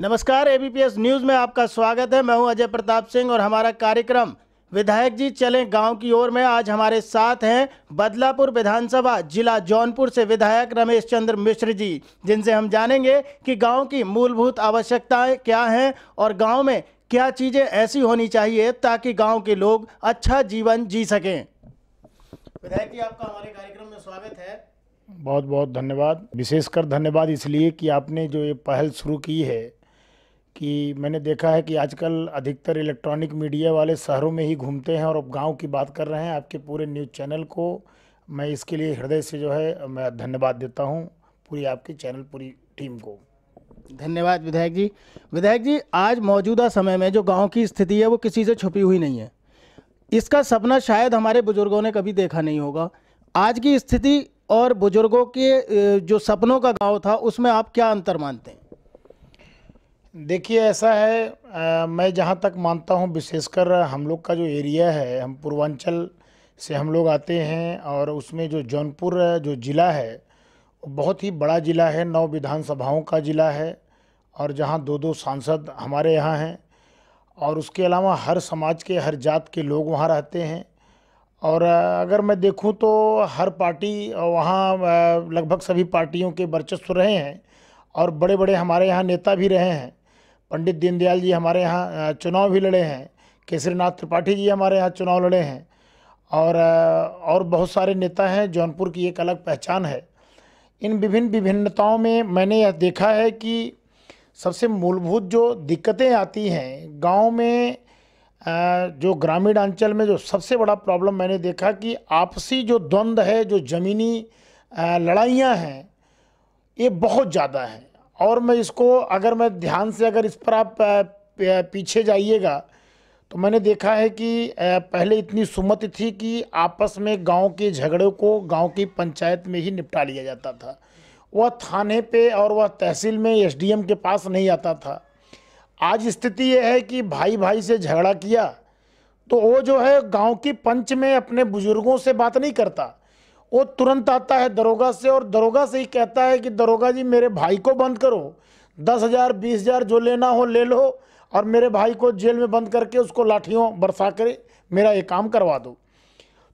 नमस्कार ABPS news में आपका स्वागत है मैं हूं अजय प्रताप सिंह और हमारा कार्यक्रम विधायक जी चलें गांव की ओर में आज हमारे साथ हैं बदलापुर विधानसभा जिला जौनपुर से विधायक रमेश चंद्र मिश्र जी जिनसे हम जानेंगे कि गांव की मूलभूत आवश्यकताएं क्या हैं और गांव में क्या चीज़ें ऐसी होनी चाहिए ताकि गाँव के लोग अच्छा जीवन जी सकें विधायक जी आपका हमारे कार्यक्रम में स्वागत है बहुत बहुत धन्यवाद विशेषकर धन्यवाद इसलिए कि आपने जो ये पहल शुरू की है कि मैंने देखा है कि आजकल अधिकतर इलेक्ट्रॉनिक मीडिया वाले शहरों में ही घूमते हैं और अब गांव की बात कर रहे हैं आपके पूरे न्यूज़ चैनल को मैं इसके लिए हृदय से जो है मैं धन्यवाद देता हूँ पूरी आपके चैनल पूरी टीम को धन्यवाद विधायक जी विधायक जी आज मौजूदा समय में जो गाँव की स्थिति है वो किसी से छुपी हुई नहीं है इसका सपना शायद हमारे बुज़ुर्गों ने कभी देखा नहीं होगा आज की स्थिति और बुज़ुर्गों के जो सपनों का गाँव था उसमें आप क्या अंतर मानते हैं देखिए ऐसा है आ, मैं जहाँ तक मानता हूँ विशेषकर हम लोग का जो एरिया है हम पूर्वांचल से हम लोग आते हैं और उसमें जो जौनपुर जो ज़िला है बहुत ही बड़ा ज़िला है नौ विधानसभाओं का ज़िला है और जहाँ दो दो सांसद हमारे यहाँ हैं और उसके अलावा हर समाज के हर जात के लोग वहाँ रहते हैं और अगर मैं देखूँ तो हर पार्टी वहाँ लगभग सभी पार्टियों के वर्चस्व रहे हैं और बड़े बड़े हमारे यहाँ नेता भी रहे हैं पंडित दीनदयाल जी हमारे यहाँ चुनाव भी लड़े हैं केसरीनाथ त्रिपाठी जी हमारे यहाँ चुनाव लड़े हैं और और बहुत सारे नेता हैं जौनपुर की एक अलग पहचान है इन विभिन्न विभिन्नताओं में मैंने यह देखा है कि सबसे मूलभूत जो दिक्कतें आती हैं गांव में जो ग्रामीण अंचल में जो सबसे बड़ा प्रॉब्लम मैंने देखा कि आपसी जो द्वंद्व है जो ज़मीनी लड़ाइयाँ हैं ये बहुत ज़्यादा हैं और मैं इसको अगर मैं ध्यान से अगर इस पर आप पीछे जाइएगा तो मैंने देखा है कि पहले इतनी सुमति थी कि आपस में गांव के झगड़े को गांव की पंचायत में ही निपटा लिया जाता था वह थाने पे और वह तहसील में एसडीएम के पास नहीं आता था आज स्थिति यह है कि भाई भाई से झगड़ा किया तो वो जो है गांव की पंच में अपने बुज़ुर्गों से बात नहीं करता वो तुरंत आता है दरोगा से और दरोगा से ही कहता है कि दरोगा जी मेरे भाई को बंद करो दस हज़ार बीस हज़ार जो लेना हो ले लो और मेरे भाई को जेल में बंद करके उसको लाठियों बरसा कर मेरा ये काम करवा दो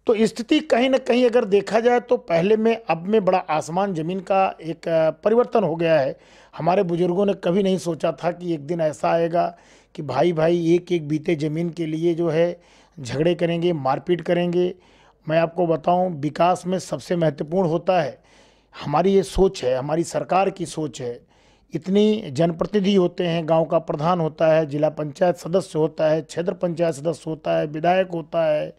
तो स्थिति कहीं ना कहीं अगर देखा जाए तो पहले में अब में बड़ा आसमान ज़मीन का एक परिवर्तन हो गया है हमारे बुज़ुर्गों ने कभी नहीं सोचा था कि एक दिन ऐसा आएगा कि भाई भाई एक एक बीते ज़मीन के लिए जो है झगड़े करेंगे मारपीट करेंगे मैं आपको बताऊं विकास में सबसे महत्वपूर्ण होता है हमारी ये सोच है हमारी सरकार की सोच है इतनी जनप्रतिनिधि होते हैं गांव का प्रधान होता है जिला पंचायत सदस्य होता है क्षेत्र पंचायत सदस्य होता है विधायक होता है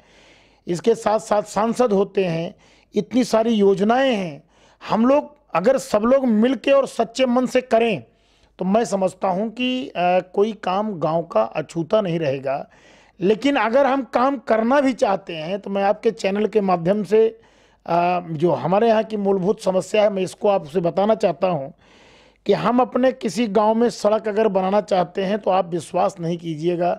इसके साथ साथ सांसद होते हैं इतनी सारी योजनाएं हैं हम लोग अगर सब लोग मिल के और सच्चे मन से करें तो मैं समझता हूं कि आ, कोई काम गांव का अछूता नहीं रहेगा लेकिन अगर हम काम करना भी चाहते हैं तो मैं आपके चैनल के माध्यम से जो हमारे यहाँ की मूलभूत समस्या है मैं इसको आपसे बताना चाहता हूँ कि हम अपने किसी गांव में सड़क अगर बनाना चाहते हैं तो आप विश्वास नहीं कीजिएगा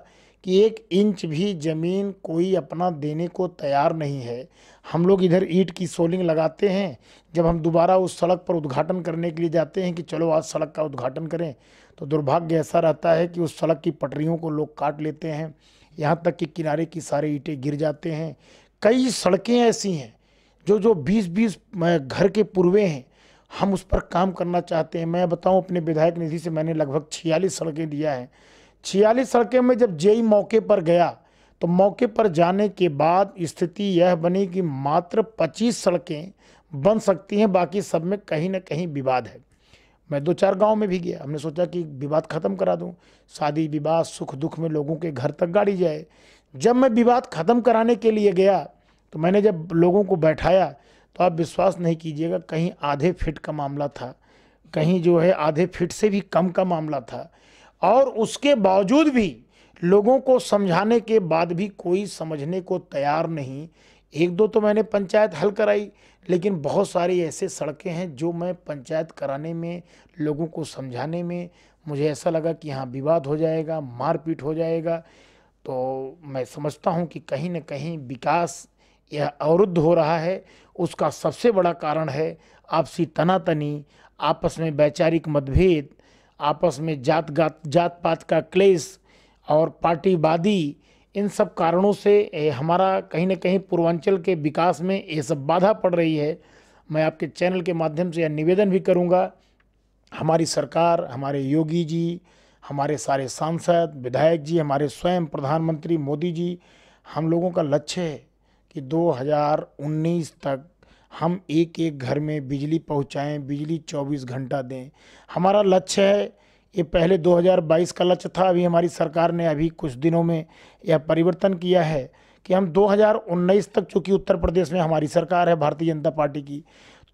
कि एक इंच भी ज़मीन कोई अपना देने को तैयार नहीं है हम लोग इधर ईट की सोलिंग लगाते हैं जब हम दोबारा उस सड़क पर उद्घाटन करने के लिए जाते हैं कि चलो आज सड़क का उद्घाटन करें तो दुर्भाग्य ऐसा रहता है कि उस सड़क की पटरियों को लोग काट लेते हैं यहाँ तक कि किनारे की सारे ईंटें गिर जाते हैं कई सड़कें ऐसी हैं जो जो 20-20 घर के पूर्वे हैं हम उस पर काम करना चाहते हैं मैं बताऊं अपने विधायक निधि से मैंने लगभग छियालीस सड़कें दिया है छियालीस सड़कें में जब जेई मौके पर गया तो मौके पर जाने के बाद स्थिति यह बनी कि मात्र 25 सड़कें बन सकती हैं बाकी सब में कहीं ना कहीं विवाद है मैं दो चार गांव में भी गया हमने सोचा कि विवाद ख़त्म करा दूं शादी विवाह सुख दुख में लोगों के घर तक गाड़ी जाए जब मैं विवाद ख़त्म कराने के लिए गया तो मैंने जब लोगों को बैठाया तो आप विश्वास नहीं कीजिएगा कहीं आधे फिट का मामला था कहीं जो है आधे फिट से भी कम का मामला था और उसके बावजूद भी लोगों को समझाने के बाद भी कोई समझने को तैयार नहीं एक दो तो मैंने पंचायत हल कराई लेकिन बहुत सारी ऐसे सड़कें हैं जो मैं पंचायत कराने में लोगों को समझाने में मुझे ऐसा लगा कि यहाँ विवाद हो जाएगा मारपीट हो जाएगा तो मैं समझता हूँ कि कहीं ना कहीं विकास यह अवरुद्ध हो रहा है उसका सबसे बड़ा कारण है आपसी तनातनी आपस में वैचारिक मतभेद आपस में जात गात जात पात का क्लेश और पार्टीवादी इन सब कारणों से हमारा कहीं ना कहीं पूर्वांचल के विकास में ये सब बाधा पड़ रही है मैं आपके चैनल के माध्यम से यह निवेदन भी करूँगा हमारी सरकार हमारे योगी जी हमारे सारे सांसद विधायक जी हमारे स्वयं प्रधानमंत्री मोदी जी हम लोगों का लक्ष्य है कि 2019 तक हम एक एक घर में बिजली पहुंचाएं बिजली 24 घंटा दें हमारा लक्ष्य है ये पहले 2022 का लक्ष्य था अभी हमारी सरकार ने अभी कुछ दिनों में यह परिवर्तन किया है कि हम 2019 तक चूँकि उत्तर प्रदेश में हमारी सरकार है भारतीय जनता पार्टी की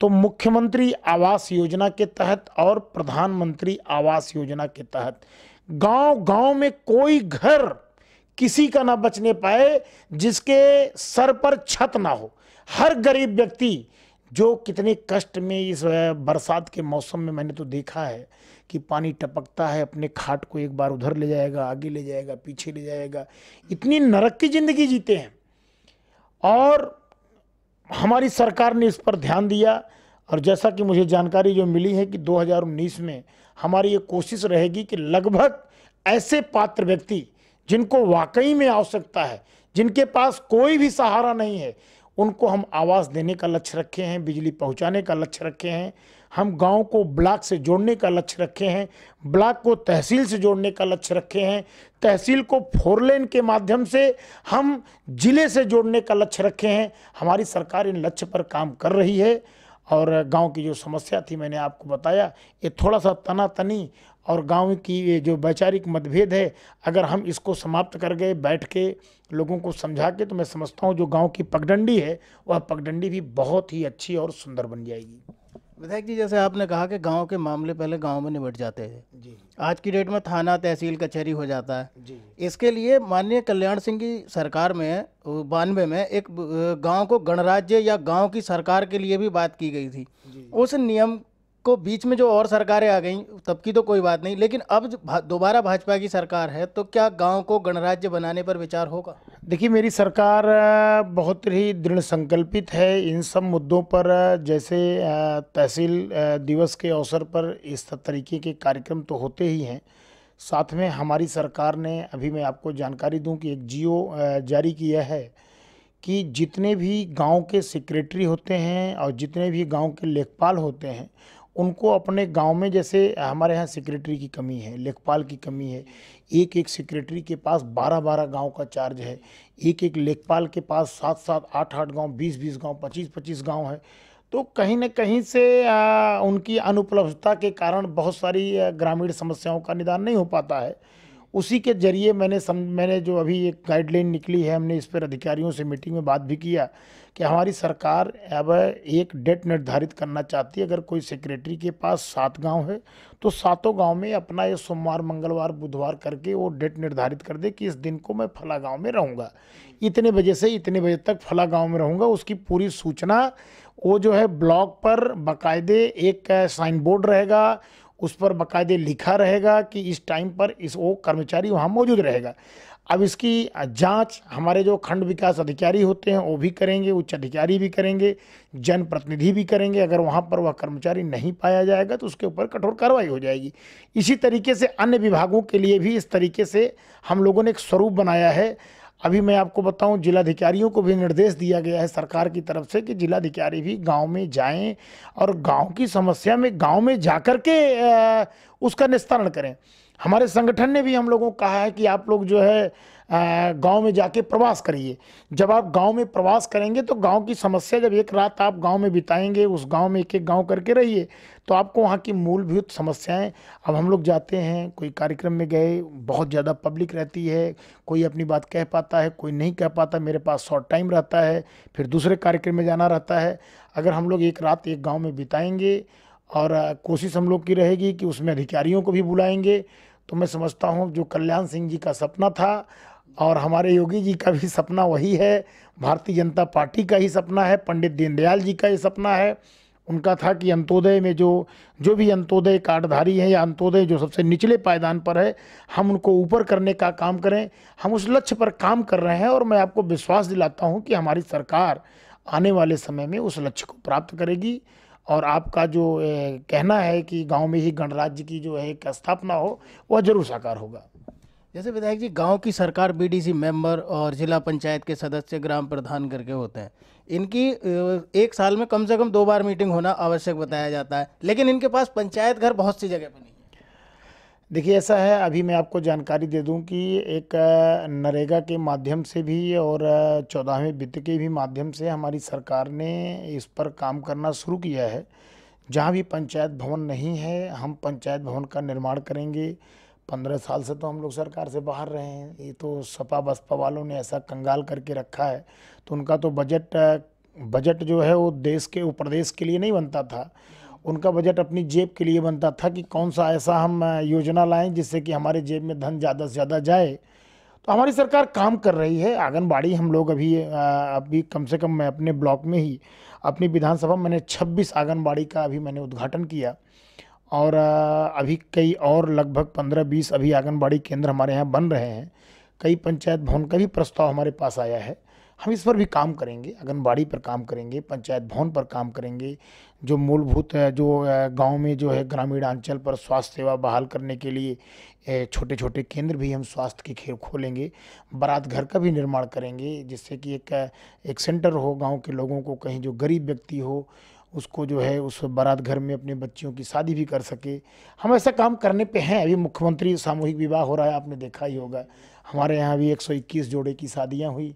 तो मुख्यमंत्री आवास योजना के तहत और प्रधानमंत्री आवास योजना के तहत गांव गांव में कोई घर किसी का ना बचने पाए जिसके सर पर छत ना हो हर गरीब व्यक्ति जो कितने कष्ट में इस बरसात के मौसम में मैंने तो देखा है कि पानी टपकता है अपने खाट को एक बार उधर ले जाएगा आगे ले जाएगा पीछे ले जाएगा इतनी नरक की ज़िंदगी जीते हैं और हमारी सरकार ने इस पर ध्यान दिया और जैसा कि मुझे जानकारी जो मिली है कि 2019 में हमारी ये कोशिश रहेगी कि लगभग ऐसे पात्र व्यक्ति जिनको वाकई में आवश्यकता है जिनके पास कोई भी सहारा नहीं है उनको हम आवास देने का लक्ष्य रखे हैं बिजली पहुंचाने का लक्ष्य रखे हैं हम गांव को ब्लॉक से जोड़ने का लक्ष्य रखे हैं ब्लॉक को तहसील से जोड़ने का लक्ष्य रखे हैं तहसील को फोरलेन के माध्यम से हम ज़िले से जोड़ने का लक्ष्य रखे हैं हमारी सरकार इन लक्ष्य पर काम कर रही है और गांव की जो समस्या थी मैंने आपको बताया ये थोड़ा सा तना तनी और गांव की ये जो वैचारिक मतभेद है अगर हम इसको समाप्त कर गए बैठ के लोगों को समझा के तो मैं समझता हूँ जो गांव की पगडंडी है वह पगडंडी भी बहुत ही अच्छी और सुंदर बन जाएगी विधायक जी जैसे आपने कहा कि गांव के मामले पहले गांव में निबट जाते हैं आज की डेट में थाना तहसील कचहरी हो जाता है जी इसके लिए माननीय कल्याण सिंह की सरकार में बानवे में एक गांव को गणराज्य या गांव की सरकार के लिए भी बात की गई थी उस नियम को बीच में जो और सरकारें आ गई तब की तो कोई बात नहीं लेकिन अब दोबारा भाजपा की सरकार है तो क्या गांव को गणराज्य बनाने पर विचार होगा देखिए मेरी सरकार बहुत ही दृढ़ संकल्पित है इन सब मुद्दों पर जैसे तहसील दिवस के अवसर पर इस तरीके के कार्यक्रम तो होते ही हैं साथ में हमारी सरकार ने अभी मैं आपको जानकारी दूँ कि एक जियो जारी किया है कि जितने भी गांव के सेक्रेटरी होते हैं और जितने भी गांव के लेखपाल होते हैं उनको अपने गांव में जैसे हमारे यहाँ सेक्रेटरी की कमी है लेखपाल की कमी है एक एक सेक्रेटरी के पास बारह बारह गांव का चार्ज है एक एक लेखपाल के पास सात सात आठ आठ गांव बीस बीस गांव पच्चीस पच्चीस गांव है तो कहीं ना कहीं से आ, उनकी अनुपलब्धता के कारण बहुत सारी ग्रामीण समस्याओं का निदान नहीं हो पाता है उसी के जरिए मैंने सम मैंने जो अभी एक गाइडलाइन निकली है हमने इस पर अधिकारियों से मीटिंग में बात भी किया कि हमारी सरकार अब एक डेट निर्धारित करना चाहती है अगर कोई सेक्रेटरी के पास सात गांव है तो सातों गांव में अपना ये सोमवार मंगलवार बुधवार करके वो डेट निर्धारित कर दे कि इस दिन को मैं फला गाँव में रहूँगा इतने बजे से इतने बजे तक फला गाँव में रहूँगा उसकी पूरी सूचना वो जो है ब्लॉक पर बाकायदे एक साइन बोर्ड रहेगा उस पर बाकायदे लिखा रहेगा कि इस टाइम पर इस वो कर्मचारी वहाँ मौजूद रहेगा अब इसकी जांच हमारे जो खंड विकास अधिकारी होते हैं वो भी करेंगे उच्च अधिकारी भी करेंगे जनप्रतिनिधि भी करेंगे अगर वहाँ पर वह कर्मचारी नहीं पाया जाएगा तो उसके ऊपर कठोर कार्रवाई हो जाएगी इसी तरीके से अन्य विभागों के लिए भी इस तरीके से हम लोगों ने एक स्वरूप बनाया है अभी मैं आपको बताऊं जिलाधिकारियों को भी निर्देश दिया गया है सरकार की तरफ से कि जिलाधिकारी भी गांव में जाएं और गांव की समस्या में गांव में जाकर के उसका निस्तारण करें हमारे संगठन ने भी हम लोगों को कहा है कि आप लोग जो है गांव में जाके प्रवास करिए जब आप गांव में प्रवास करेंगे तो गांव की समस्या जब एक रात आप गांव में बिताएंगे उस गांव में एक एक गांव करके रहिए तो आपको वहाँ की मूलभूत समस्याएं अब हम लोग जाते हैं कोई कार्यक्रम में गए बहुत ज़्यादा पब्लिक रहती है कोई अपनी बात कह पाता है कोई नहीं कह पाता मेरे पास शॉर्ट टाइम रहता है फिर दूसरे कार्यक्रम में जाना रहता है अगर हम लोग एक रात एक गाँव में बिताएँगे और कोशिश हम लोग की रहेगी कि उसमें अधिकारियों को भी बुलाएंगे तो मैं समझता हूँ जो कल्याण सिंह जी का सपना था और हमारे योगी जी का भी सपना वही है भारतीय जनता पार्टी का ही सपना है पंडित दीनदयाल जी का ही सपना है उनका था कि अंत्योदय में जो जो भी अंत्योदय कार्डधारी हैं या अंत्योदय जो सबसे निचले पायदान पर है हम उनको ऊपर करने का काम करें हम उस लक्ष्य पर काम कर रहे हैं और मैं आपको विश्वास दिलाता हूँ कि हमारी सरकार आने वाले समय में उस लक्ष्य को प्राप्त करेगी और आपका जो कहना है कि गांव में ही गणराज्य की जो है एक स्थापना हो वह जरूर साकार होगा जैसे विधायक जी गांव की सरकार बीडीसी मेंबर और जिला पंचायत के सदस्य ग्राम प्रधान करके होते हैं इनकी एक साल में कम से कम दो बार मीटिंग होना आवश्यक बताया जाता है लेकिन इनके पास पंचायत घर बहुत सी जगह पर नहीं देखिए ऐसा है अभी मैं आपको जानकारी दे दूं कि एक नरेगा के माध्यम से भी और चौदहवें वित्त के भी माध्यम से हमारी सरकार ने इस पर काम करना शुरू किया है जहाँ भी पंचायत भवन नहीं है हम पंचायत भवन का निर्माण करेंगे पंद्रह साल से तो हम लोग सरकार से बाहर रहे हैं ये तो सपा बसपा वालों ने ऐसा कंगाल करके रखा है तो उनका तो बजट बजट जो है वो देश के प्रदेश के लिए नहीं बनता था उनका बजट अपनी जेब के लिए बनता था कि कौन सा ऐसा हम योजना लाएँ जिससे कि हमारे जेब में धन ज़्यादा से ज़्यादा जाए तो हमारी सरकार काम कर रही है आंगनबाड़ी हम लोग अभी अभी कम से कम मैं अपने ब्लॉक में ही अपनी विधानसभा में मैंने 26 आंगनबाड़ी का अभी मैंने उद्घाटन किया और अभी कई और लगभग 15-20 अभी आंगनबाड़ी केंद्र हमारे यहाँ बन रहे हैं कई पंचायत भवन का भी प्रस्ताव हमारे पास आया है हम इस पर भी काम करेंगे आंगनबाड़ी पर काम करेंगे पंचायत भवन पर काम करेंगे जो मूलभूत जो गांव में जो है ग्रामीण अंचल पर स्वास्थ्य सेवा बहाल करने के लिए छोटे छोटे केंद्र भी हम स्वास्थ्य के खेल खोलेंगे बारात घर का भी निर्माण करेंगे जिससे कि एक एक सेंटर हो गांव के लोगों को कहीं जो गरीब व्यक्ति हो उसको जो है उस बारात घर में अपने बच्चियों की शादी भी कर सके हम ऐसा काम करने पे हैं अभी मुख्यमंत्री सामूहिक विवाह हो रहा है आपने देखा ही होगा हमारे यहाँ भी 121 जोड़े की शादियाँ हुई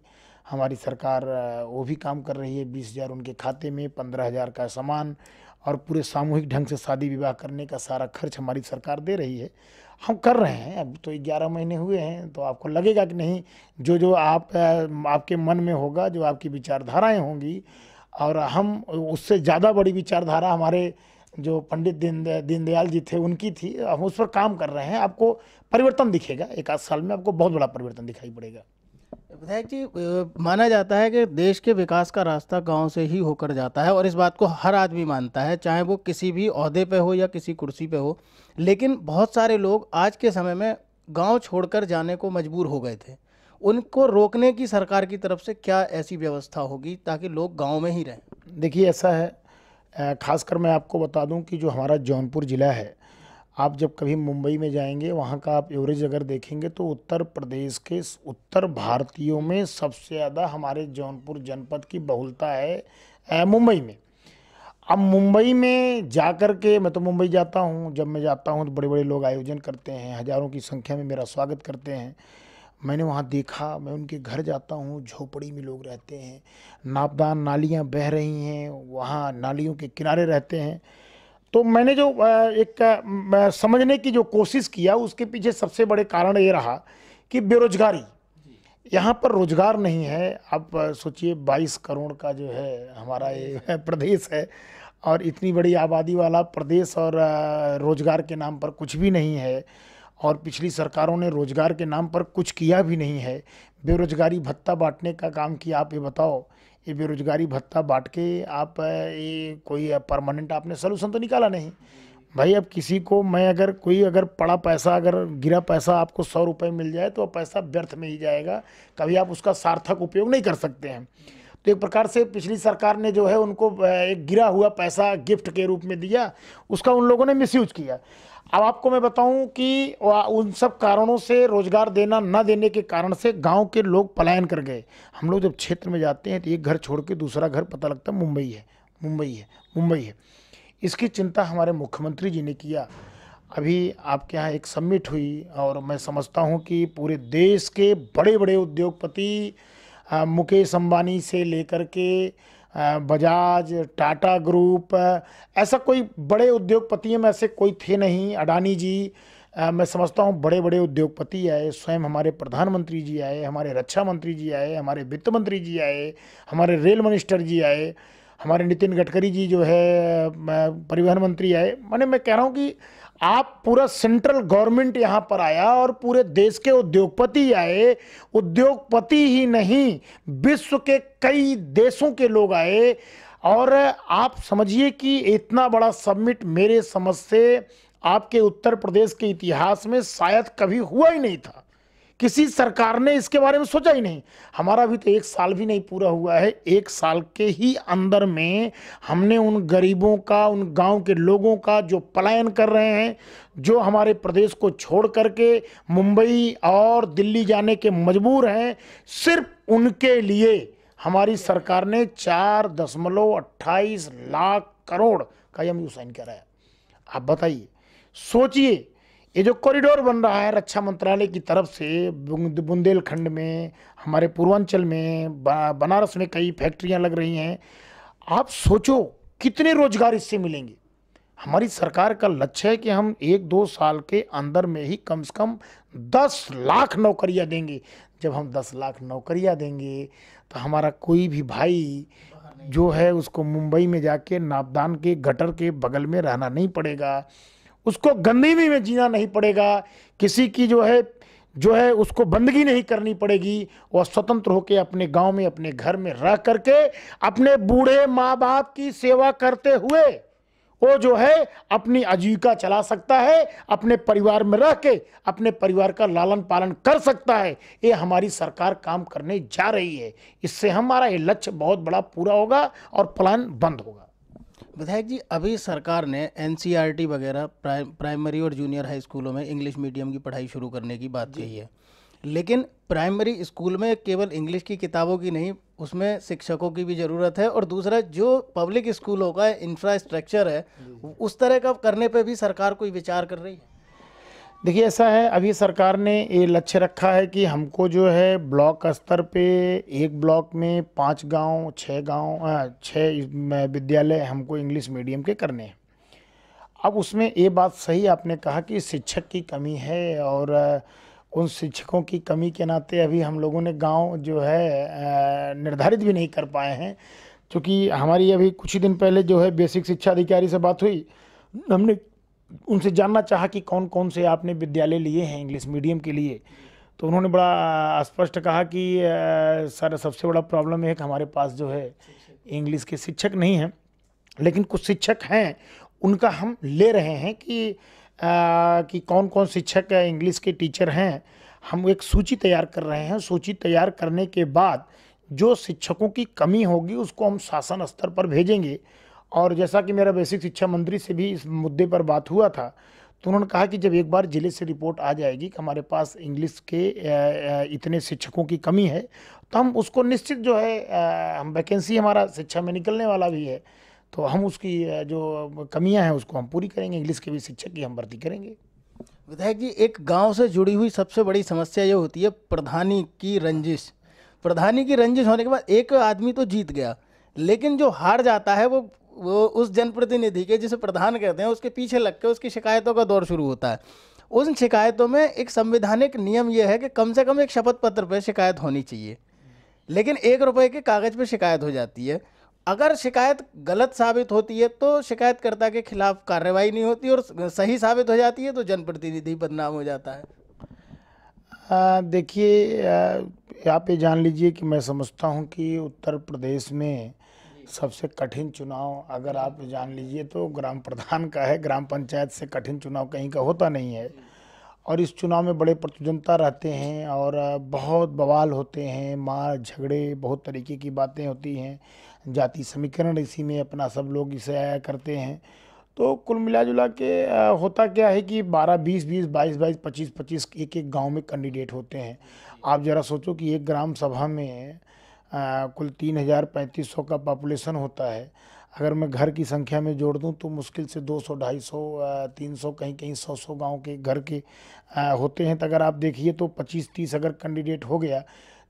हमारी सरकार वो भी काम कर रही है बीस हज़ार उनके खाते में पंद्रह हज़ार का सामान और पूरे सामूहिक ढंग से शादी विवाह करने का सारा खर्च हमारी सरकार दे रही है हम कर रहे हैं अब तो ग्यारह महीने हुए हैं तो आपको लगेगा कि नहीं जो जो आप आपके मन में होगा जो आपकी विचारधाराएं होंगी और हम उससे ज़्यादा बड़ी विचारधारा हमारे जो पंडित दीन दीनदयाल जी थे उनकी थी हम उस पर काम कर रहे हैं आपको परिवर्तन दिखेगा एक आध साल में आपको बहुत बड़ा परिवर्तन दिखाई पड़ेगा विधायक जी माना जाता है कि देश के विकास का रास्ता गांव से ही होकर जाता है और इस बात को हर आदमी मानता है चाहे वो किसी भी अहदे पे हो या किसी कुर्सी पे हो लेकिन बहुत सारे लोग आज के समय में गांव छोड़कर जाने को मजबूर हो गए थे उनको रोकने की सरकार की तरफ से क्या ऐसी व्यवस्था होगी ताकि लोग गाँव में ही रहें देखिए ऐसा है खासकर मैं आपको बता दूँ कि जो हमारा जौनपुर ज़िला है आप जब कभी मुंबई में जाएंगे वहाँ का आप एवरेज अगर देखेंगे तो उत्तर प्रदेश के उत्तर भारतीयों में सबसे ज़्यादा हमारे जौनपुर जनपद की बहुलता है मुंबई में अब मुंबई में जा कर के मैं तो मुंबई जाता हूँ जब मैं जाता हूँ तो बड़े बड़े लोग आयोजन करते हैं हज़ारों की संख्या में मेरा स्वागत करते हैं मैंने वहाँ देखा मैं उनके घर जाता हूँ झोपड़ी में लोग रहते हैं नापदान नालियाँ बह रही हैं वहाँ नालियों के किनारे रहते हैं तो मैंने जो एक समझने की जो कोशिश किया उसके पीछे सबसे बड़े कारण ये रहा कि बेरोजगारी यहाँ पर रोजगार नहीं है आप सोचिए 22 करोड़ का जो है हमारा ये प्रदेश है और इतनी बड़ी आबादी वाला प्रदेश और रोजगार के नाम पर कुछ भी नहीं है और पिछली सरकारों ने रोजगार के नाम पर कुछ किया भी नहीं है बेरोजगारी भत्ता बांटने का काम किया आप ये बताओ ये बेरोजगारी भत्ता बांट के आप ये कोई परमानेंट आपने सोल्यूशन तो निकाला नहीं भाई अब किसी को मैं अगर कोई अगर पड़ा पैसा अगर गिरा पैसा आपको सौ रुपये मिल जाए तो पैसा व्यर्थ में ही जाएगा कभी आप उसका सार्थक उपयोग नहीं कर सकते हैं तो एक प्रकार से पिछली सरकार ने जो है उनको एक गिरा हुआ पैसा गिफ्ट के रूप में दिया उसका उन लोगों ने मिसयूज किया अब आपको मैं बताऊं कि उन सब कारणों से रोज़गार देना ना देने के कारण से गांव के लोग पलायन कर गए हम लोग जब क्षेत्र में जाते हैं तो एक घर छोड़ के दूसरा घर पता लगता है मुंबई है मुंबई है मुंबई है इसकी चिंता हमारे मुख्यमंत्री जी ने किया अभी आपके यहाँ एक समिट हुई और मैं समझता हूँ कि पूरे देश के बड़े बड़े उद्योगपति मुकेश अंबानी से लेकर के बजाज टाटा ग्रुप ऐसा कोई बड़े उद्योगपतियों में ऐसे कोई थे नहीं अडानी जी मैं समझता हूँ बड़े बड़े उद्योगपति आए स्वयं हमारे प्रधानमंत्री जी आए हमारे रक्षा मंत्री जी आए हमारे वित्त मंत्री जी आए हमारे रेल मिनिस्टर जी आए हमारे नितिन गडकरी जी जो है परिवहन मंत्री आए मैंने मैं कह रहा हूँ कि आप पूरा सेंट्रल गवर्नमेंट यहाँ पर आया और पूरे देश के उद्योगपति आए उद्योगपति ही नहीं विश्व के कई देशों के लोग आए और आप समझिए कि इतना बड़ा सबमिट मेरे समझ से आपके उत्तर प्रदेश के इतिहास में शायद कभी हुआ ही नहीं था किसी सरकार ने इसके बारे में सोचा ही नहीं हमारा भी तो एक साल भी नहीं पूरा हुआ है एक साल के ही अंदर में हमने उन गरीबों का उन गांव के लोगों का जो पलायन कर रहे हैं जो हमारे प्रदेश को छोड़ करके मुंबई और दिल्ली जाने के मजबूर हैं सिर्फ उनके लिए हमारी सरकार ने चार दशमलव अट्ठाईस लाख करोड़ का एम यू साइन कराया आप बताइए सोचिए ये जो कॉरिडोर बन रहा है रक्षा मंत्रालय की तरफ से बुंदेलखंड में हमारे पूर्वांचल में बनारस में कई फैक्ट्रियां लग रही हैं आप सोचो कितने रोजगार इससे मिलेंगे हमारी सरकार का लक्ष्य है कि हम एक दो साल के अंदर में ही कम से कम दस लाख नौकरियां देंगे जब हम दस लाख नौकरियां देंगे तो हमारा कोई भी भाई जो है उसको मुंबई में जाके नापदान के गटर के बगल में रहना नहीं पड़ेगा उसको गंदगी में जीना नहीं पड़ेगा किसी की जो है जो है उसको बंदगी नहीं करनी पड़ेगी वह स्वतंत्र होकर अपने गांव में अपने घर में रह करके अपने बूढ़े माँ बाप की सेवा करते हुए वो जो है अपनी आजीविका चला सकता है अपने परिवार में रह के अपने परिवार का लालन पालन कर सकता है ये हमारी सरकार काम करने जा रही है इससे हमारा ये लक्ष्य बहुत बड़ा पूरा होगा और प्लान बंद होगा विधायक जी अभी सरकार ने एन e वगैरह प्राइमरी और जूनियर हाई स्कूलों में इंग्लिश मीडियम की पढ़ाई शुरू करने की बात कही है लेकिन प्राइमरी स्कूल में केवल इंग्लिश की किताबों की नहीं उसमें शिक्षकों की भी ज़रूरत है और दूसरा जो पब्लिक स्कूलों का इंफ्रास्ट्रक्चर है उस तरह का करने पर भी सरकार कोई विचार कर रही है देखिए ऐसा है अभी सरकार ने ये लक्ष्य रखा है कि हमको जो है ब्लॉक स्तर पे एक ब्लॉक में पांच गांव छः गांव छः विद्यालय हमको इंग्लिश मीडियम के करने हैं अब उसमें ये बात सही आपने कहा कि शिक्षक की कमी है और उन शिक्षकों की कमी के नाते अभी हम लोगों ने गांव जो है निर्धारित भी नहीं कर पाए हैं क्योंकि हमारी अभी कुछ ही दिन पहले जो है बेसिक शिक्षा अधिकारी से बात हुई हमने उनसे जानना चाहा कि कौन कौन से आपने विद्यालय लिए हैं इंग्लिश मीडियम के लिए तो उन्होंने बड़ा स्पष्ट कहा कि सर सबसे बड़ा प्रॉब्लम है कि हमारे पास जो है इंग्लिश के शिक्षक नहीं हैं लेकिन कुछ शिक्षक हैं उनका हम ले रहे हैं कि आ, कि कौन कौन शिक्षक इंग्लिश के टीचर हैं हम एक सूची तैयार कर रहे हैं सूची तैयार करने के बाद जो शिक्षकों की कमी होगी उसको हम शासन स्तर पर भेजेंगे और जैसा कि मेरा बेसिक शिक्षा मंत्री से भी इस मुद्दे पर बात हुआ था तो उन्होंने कहा कि जब एक बार ज़िले से रिपोर्ट आ जाएगी कि हमारे पास इंग्लिश के इतने शिक्षकों की कमी है तो हम उसको निश्चित जो है हम वैकेंसी हमारा शिक्षा में निकलने वाला भी है तो हम उसकी जो कमियां हैं उसको हम पूरी करेंगे इंग्लिश के भी शिक्षक की हम भर्ती करेंगे विधायक जी एक गांव से जुड़ी हुई सबसे बड़ी समस्या ये होती है प्रधानी की रंजिश प्रधानी की रंजिश होने के बाद एक आदमी तो जीत गया लेकिन जो हार जाता है वो वो उस जनप्रतिनिधि के जिसे प्रधान कहते हैं उसके पीछे लग के उसकी शिकायतों का दौर शुरू होता है उन शिकायतों में एक संवैधानिक नियम यह है कि कम से कम एक शपथ पत्र पर शिकायत होनी चाहिए लेकिन एक रुपये के कागज़ पर शिकायत हो जाती है अगर शिकायत गलत साबित होती है तो शिकायतकर्ता के खिलाफ कार्रवाई नहीं होती और सही साबित हो जाती है तो जनप्रतिनिधि बदनाम हो जाता है देखिए आप ये जान लीजिए कि मैं समझता हूँ कि उत्तर प्रदेश में सबसे कठिन चुनाव अगर आप जान लीजिए तो ग्राम प्रधान का है ग्राम पंचायत से कठिन चुनाव कहीं का होता नहीं है और इस चुनाव में बड़े प्रतिद्वंदता रहते हैं और बहुत बवाल होते हैं मार झगड़े बहुत तरीके की बातें होती हैं जाति समीकरण इसी में अपना सब लोग इसे आया करते हैं तो कुल मिला जुला के होता क्या है कि 12, 20, 20, 22, 22, 25, 25 एक एक गांव में कैंडिडेट होते हैं आप ज़रा सोचो कि एक ग्राम सभा में आ, कुल तीन हज़ार पैंतीस सौ का पॉपुलेशन होता है अगर मैं घर की संख्या में जोड़ दूं तो मुश्किल से 200, 250, 300 कहीं कहीं 100 सौ गाँव के घर के आ, होते हैं तो अगर आप देखिए तो 25, 30 अगर कैंडिडेट हो गया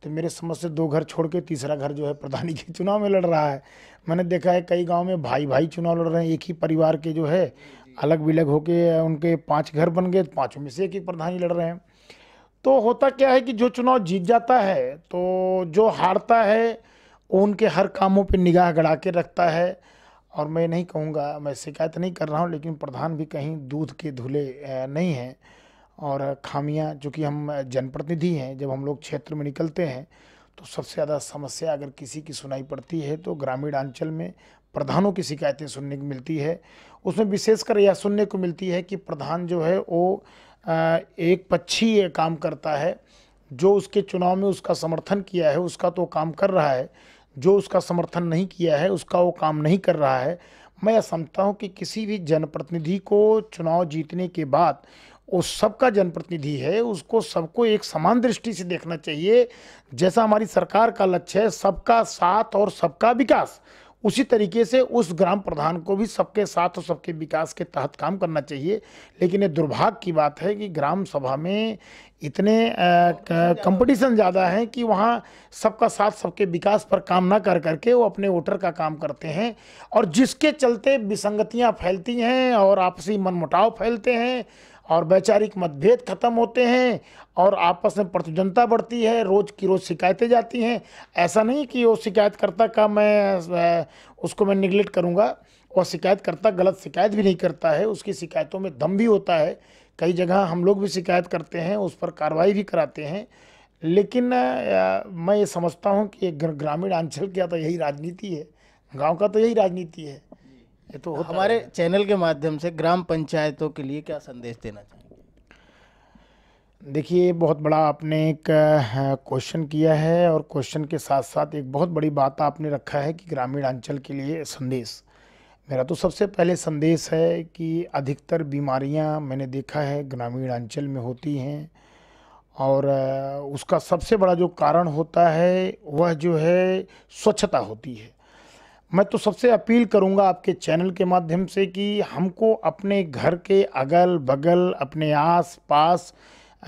तो मेरे समझ से दो घर छोड़ के तीसरा घर जो है प्रधानी के चुनाव में लड़ रहा है मैंने देखा है कई गांव में भाई भाई चुनाव लड़ रहे हैं एक ही परिवार के जो है अलग विलग होके उनके पाँच घर बन गए पाँचों में से एक ही प्रधानी लड़ रहे हैं तो होता क्या है कि जो चुनाव जीत जाता है तो जो हारता है उनके हर कामों पे निगाह गड़ा के रखता है और मैं नहीं कहूँगा मैं शिकायत नहीं कर रहा हूँ लेकिन प्रधान भी कहीं दूध के धुले नहीं हैं और खामियाँ चूँकि हम जनप्रतिनिधि हैं जब हम लोग क्षेत्र में निकलते हैं तो सबसे ज़्यादा समस्या अगर किसी की सुनाई पड़ती है तो ग्रामीण अंचल में प्रधानों की शिकायतें सुनने को मिलती है उसमें विशेषकर यह सुनने को मिलती है कि प्रधान जो है वो एक पक्षी ये काम करता है जो उसके चुनाव में उसका समर्थन किया है उसका तो काम कर रहा है जो उसका समर्थन नहीं किया है उसका वो काम नहीं कर रहा है मैं समझता हूँ कि किसी भी जनप्रतिनिधि को चुनाव जीतने के बाद वो सबका जनप्रतिनिधि है उसको सबको एक समान दृष्टि से देखना चाहिए जैसा हमारी सरकार का लक्ष्य है सबका साथ और सबका विकास उसी तरीके से उस ग्राम प्रधान को भी सबके साथ और सबके विकास के तहत काम करना चाहिए लेकिन ये दुर्भाग्य की बात है कि ग्राम सभा में इतने कंपटीशन ज़्यादा है कि वहाँ सबका साथ सबके विकास पर काम ना कर करके वो अपने वोटर का काम करते हैं और जिसके चलते विसंगतियाँ फैलती हैं और आपसी मनमुटाव फैलते हैं और वैचारिक मतभेद खत्म होते हैं और आपस में प्रतिद्वंदता बढ़ती है रोज़ की रोज़ शिकायतें जाती हैं ऐसा नहीं कि वो शिकायतकर्ता का मैं उसको मैं निगलेक्ट करूँगा वह शिकायतकर्ता गलत शिकायत भी नहीं करता है उसकी शिकायतों में दम भी होता है कई जगह हम लोग भी शिकायत करते हैं उस पर कार्रवाई भी कराते हैं लेकिन मैं ये समझता हूँ कि ग्रामीण अंचल की तो यही राजनीति है गाँव का तो यही राजनीति है तो हमारे चैनल के माध्यम से ग्राम पंचायतों के लिए क्या संदेश देना चाहिए देखिए बहुत बड़ा आपने एक क्वेश्चन किया है और क्वेश्चन के साथ साथ एक बहुत बड़ी बात आपने रखा है कि ग्रामीण अंचल के लिए संदेश मेरा तो सबसे पहले संदेश है कि अधिकतर बीमारियां मैंने देखा है ग्रामीण अंचल में होती हैं और उसका सबसे बड़ा जो कारण होता है वह जो है स्वच्छता होती है मैं तो सबसे अपील करूंगा आपके चैनल के माध्यम से कि हमको अपने घर के अगल बगल अपने आस पास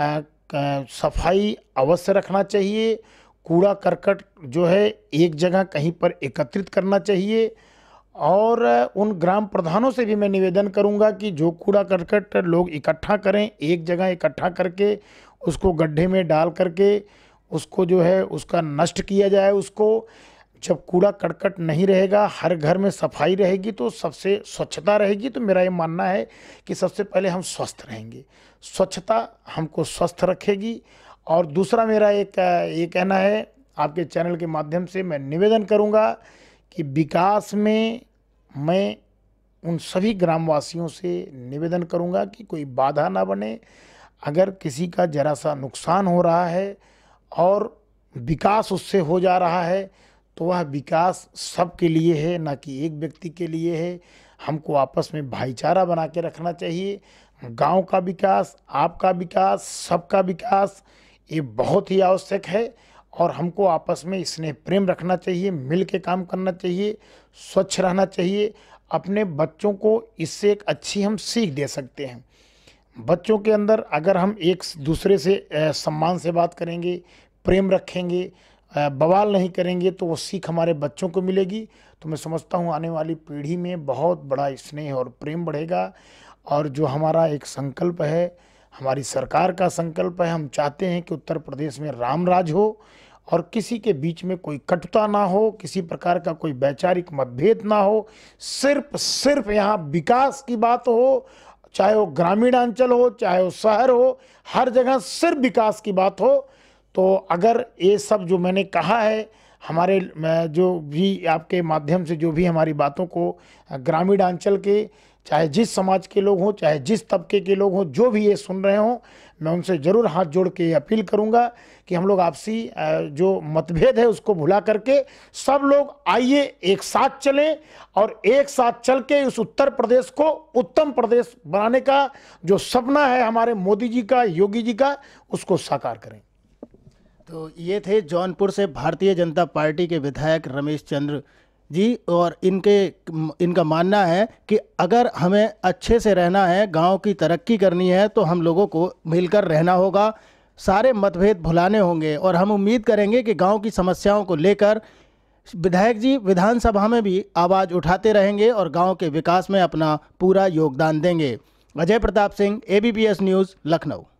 आ, आ, सफाई अवश्य रखना चाहिए कूड़ा करकट जो है एक जगह कहीं पर एकत्रित करना चाहिए और उन ग्राम प्रधानों से भी मैं निवेदन करूंगा कि जो कूड़ा करकट लोग इकट्ठा करें एक जगह इकट्ठा करके उसको गड्ढे में डाल करके उसको जो है उसका नष्ट किया जाए उसको जब कूड़ा कड़कट नहीं रहेगा हर घर में सफाई रहेगी तो सबसे स्वच्छता रहेगी तो मेरा ये मानना है कि सबसे पहले हम स्वस्थ रहेंगे स्वच्छता हमको स्वस्थ रखेगी और दूसरा मेरा एक ये कहना है आपके चैनल के माध्यम से मैं निवेदन करूंगा कि विकास में मैं उन सभी ग्रामवासियों से निवेदन करूंगा कि कोई बाधा ना बने अगर किसी का ज़रा सा नुकसान हो रहा है और विकास उससे हो जा रहा है तो वह विकास सबके लिए है ना कि एक व्यक्ति के लिए है हमको आपस में भाईचारा बना के रखना चाहिए गांव का विकास आपका विकास सबका विकास ये बहुत ही आवश्यक है और हमको आपस में स्नेह प्रेम रखना चाहिए मिल के काम करना चाहिए स्वच्छ रहना चाहिए अपने बच्चों को इससे एक अच्छी हम सीख दे सकते हैं बच्चों के अंदर अगर हम एक दूसरे से सम्मान से बात करेंगे प्रेम रखेंगे बवाल नहीं करेंगे तो वो सीख हमारे बच्चों को मिलेगी तो मैं समझता हूँ आने वाली पीढ़ी में बहुत बड़ा स्नेह और प्रेम बढ़ेगा और जो हमारा एक संकल्प है हमारी सरकार का संकल्प है हम चाहते हैं कि उत्तर प्रदेश में राम राज हो और किसी के बीच में कोई कटुता ना हो किसी प्रकार का कोई वैचारिक मतभेद ना हो सिर्फ सिर्फ यहाँ विकास की बात हो चाहे वो ग्रामीण अंचल हो चाहे वो शहर हो हर जगह सिर्फ विकास की बात हो तो अगर ये सब जो मैंने कहा है हमारे जो भी आपके माध्यम से जो भी हमारी बातों को ग्रामीण अंचल के चाहे जिस समाज के लोग हों चाहे जिस तबके के लोग हों जो भी ये सुन रहे हों मैं उनसे ज़रूर हाथ जोड़ के अपील करूंगा कि हम लोग आपसी जो मतभेद है उसको भुला करके सब लोग आइए एक साथ चलें और एक साथ चल के इस उत्तर प्रदेश को उत्तम प्रदेश बनाने का जो सपना है हमारे मोदी जी का योगी जी का उसको साकार करें तो ये थे जौनपुर से भारतीय जनता पार्टी के विधायक रमेश चंद्र जी और इनके इनका मानना है कि अगर हमें अच्छे से रहना है गांव की तरक्की करनी है तो हम लोगों को मिलकर रहना होगा सारे मतभेद भुलाने होंगे और हम उम्मीद करेंगे कि गांव की समस्याओं को लेकर विधायक जी विधानसभा में भी आवाज़ उठाते रहेंगे और गांव के विकास में अपना पूरा योगदान देंगे अजय प्रताप सिंह एबीपीएस न्यूज़ लखनऊ